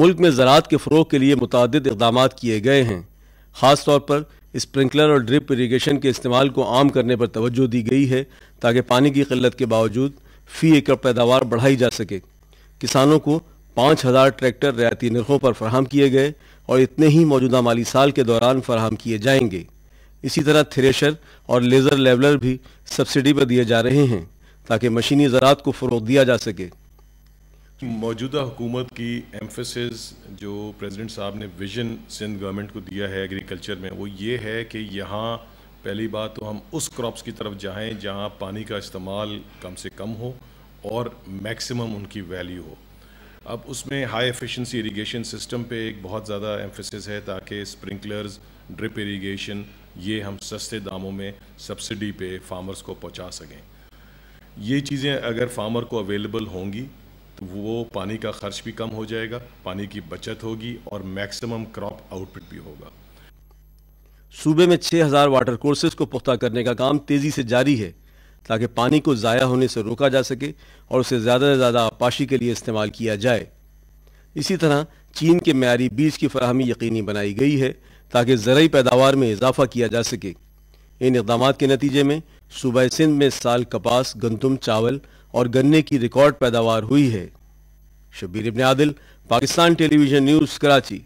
मुल्क में ज़रात के फ़रोग के लिए मुतद इकदाम किए गए हैं ख़ास तौर पर स्प्रिंकलर और ड्रिप इरीगेशन के इस्तेमाल को आम करने पर तोज्जो दी गई है ताकि पानी की किल्लत के बावजूद फ़ी एकड़ पैदावार बढ़ाई जा सके किसानों को पाँच हज़ार ट्रैक्टर रियाती नरखों पर फराम किए गए और इतने ही मौजूदा माली साल के दौरान फराहम किए जाएंगे इसी तरह थ्रेशर और लेज़र लेवलर भी सब्सिडी पर दिए जा रहे हैं ताकि मशीनी ज़रात को फ़रोग दिया जा सके मौजूदा हुकूमत की एम्फेसिस जो प्रेसिडेंट साहब ने विजन सिंध गवर्नमेंट को दिया है एग्रीकल्चर में वो ये है कि यहाँ पहली बात तो हम उस क्रॉप्स की तरफ जाएं जहाँ पानी का इस्तेमाल कम से कम हो और मैक्सिमम उनकी वैल्यू हो अब उसमें हाई एफिशिएंसी इरिगेशन सिस्टम पे एक बहुत ज़्यादा एम्फेसिस है ताकि स्प्रिंकलर्स ड्रिप इरिगेशन ये हम सस्ते दामों में सब्सिडी पे फार्मर्स को पहुंचा सकें ये चीज़ें अगर फार्मर को अवेलेबल होंगी तो वो पानी का खर्च भी कम हो जाएगा पानी की बचत होगी और मैक्सिमम क्रॉप आउटपुट भी होगा सूबे में 6000 वाटर कोर्सेज को पुख्ता करने का काम तेज़ी से जारी है ताकि पानी को ज़ाया होने से रोका जा सके और उसे ज़्यादा से ज़्यादा आपाशी के लिए इस्तेमाल किया जाए इसी तरह चीन के मैारी बीज की फरहमी यकीनी बनाई गई है ताकि ज़रूरी पैदावार में इजाफा किया जा सके इन इकदाम के नतीजे में सूबे सिंध में साल कपास गंदुम चावल और गन्ने की रिकॉर्ड पैदावार हुई है शबीर इबन आदिल पाकिस्तान टेलीविजन न्यूज कराची